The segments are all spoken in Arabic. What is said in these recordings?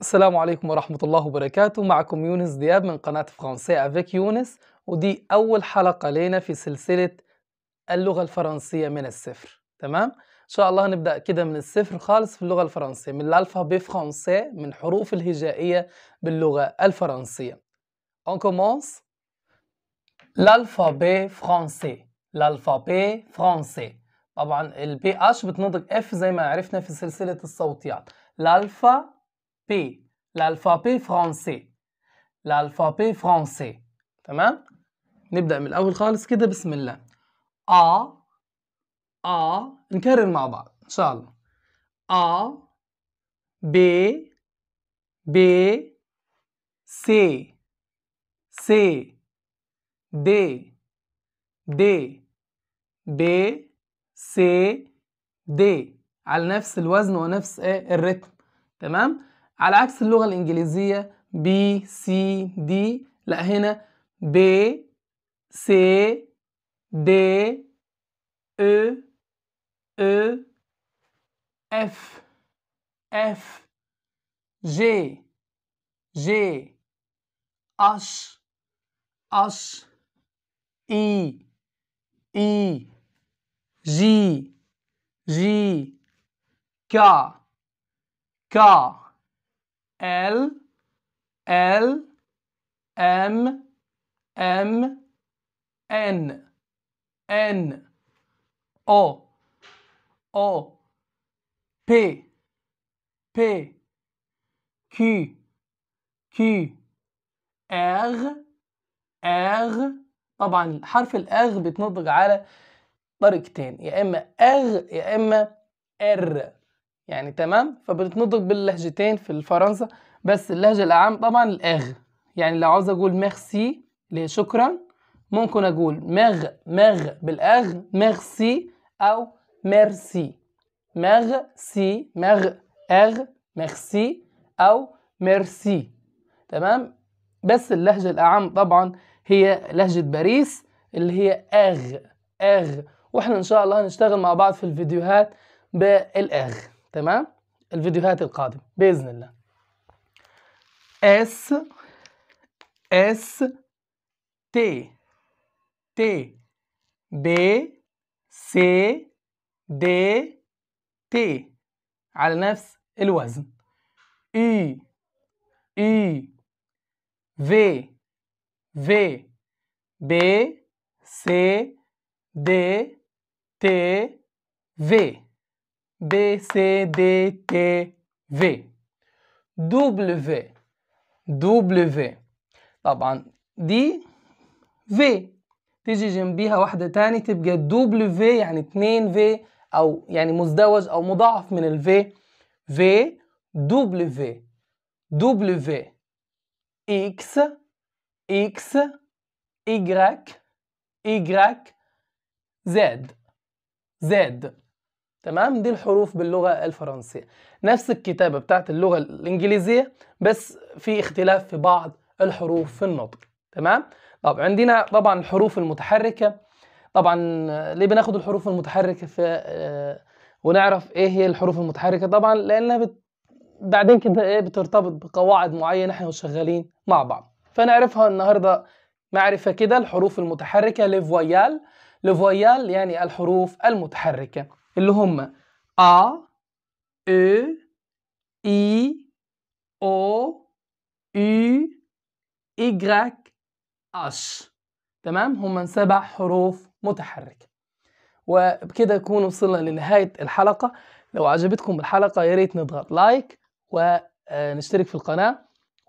السلام عليكم ورحمة الله وبركاته معكم يونس دياب من قناة فرنسية أفيك يونس ودي أول حلقة لينا في سلسلة اللغة الفرنسية من الصفر تمام؟ إن شاء الله هنبدأ كده من الصفر خالص في اللغة الفرنسية من الألفابي فرنسي من حروف الهجائية باللغة الفرنسية On commence l'alphabet français l'alphabet français طبعا البي اش بتنطق اف زي ما عرفنا في سلسلة الصوتيات الالفا بي الألفابي فرنسي الألفابي فرنسي تمام نبدأ من الأول خالص كده بسم الله أ أ نكرر مع بعض إن شاء الله أ ب ب سي سي دي دي ب سي دي على نفس الوزن ونفس إيه، الرتم تمام على عكس اللغة الإنجليزية بي سي دي لا هنا ب س د أ أ اف اف جي جي اش اش اي اي جي جي كا كا L L M M N N O O P P Q Q R R طبعا حرف الاغ بيتنطق على طريقتين يا اما اغ يا اما ار يعني تمام فبتنطق باللهجتين في الفرنسا بس اللهجة الأعم طبعا الأغ يعني لو عاوز أقول ميرسي اللي هي شكرا ممكن أقول مغ مغ بالأغ ميرسي أو ميرسي مغ سي مغ أغ ميرسي أو ميرسي تمام بس اللهجة الأعم طبعا هي لهجة باريس اللي هي أغ أغ وإحنا إن شاء الله هنشتغل مع بعض في الفيديوهات بالأغ تمام الفيديوهات القادمة بإذن الله S S T T B C D T على نفس الوزن E U e، V V B C D T V B, C, D, T, V W W طبعا دي V تيجي جنبيها واحدة تاني تبقى W يعني 2 V أو يعني مزدوج أو مضاعف من ال V V W W X X Y Y Z Z تمام دي الحروف باللغة الفرنسية نفس الكتابة بتاعت اللغة الإنجليزية بس في اختلاف في بعض الحروف في النطق تمام طب عندنا طبعا الحروف المتحركة طبعا ليه بناخد الحروف المتحركة في آه ونعرف ايه هي الحروف المتحركة طبعا لأنها بت... بعدين كده ايه بترتبط بقواعد معينة احنا شغالين مع بعض فنعرفها النهاردة معرفة كده الحروف المتحركة لفويال لفويال يعني الحروف المتحركة اللي هم ا أ I أو U Y H تمام هم سبع حروف متحركة وبكده نكون وصلنا لنهاية الحلقة لو عجبتكم الحلقة يا ريت نضغط لايك ونشترك آه، في القناة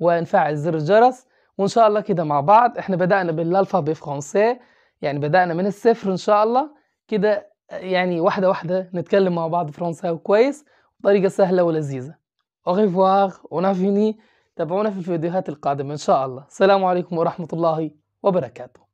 ونفعل زر الجرس وإن شاء الله كده مع بعض إحنا بدأنا بالألفابي فرونسي يعني بدأنا من الصفر إن شاء الله كده يعني واحدة واحدة نتكلم مع بعض فرنساوي كويس بطريقة سهلة ولذيذة أغيفوار ونافيني تابعونا في الفيديوهات القادمة إن شاء الله السلام عليكم ورحمة الله وبركاته